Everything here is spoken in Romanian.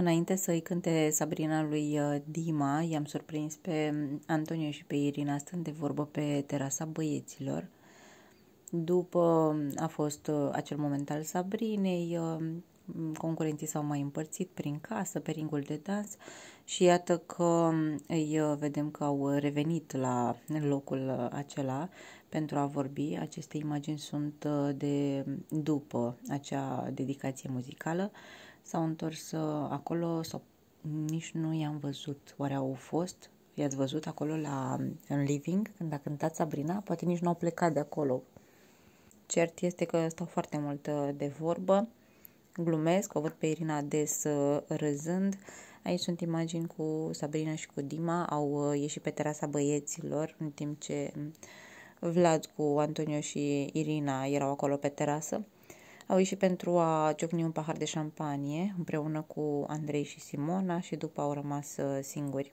Înainte să-i cânte Sabrina lui uh, Dima, i-am surprins pe mm, Antonio și pe Irina stând de vorbă pe terasa băieților. După mm, a fost uh, acel moment al Sabrinei, uh, concurenții s-au mai împărțit prin casă, pe ringul de dans și iată că îi vedem că au revenit la locul acela pentru a vorbi. Aceste imagini sunt uh, de după acea dedicație muzicală. S-au întors uh, acolo sau nici nu i-am văzut. Oare au fost? I-ați văzut acolo la în living când a cântat Sabrina? Poate nici nu au plecat de acolo. Cert este că stau foarte mult uh, de vorbă glumesc, o văd pe Irina des uh, râzând. Aici sunt imagini cu Sabrina și cu Dima, au uh, ieșit pe terasa băieților, în timp ce mm, Vlad cu Antonio și Irina erau acolo pe terasă. Au ieșit pentru a ciocni un pahar de șampanie împreună cu Andrei și Simona și după au rămas uh, singuri.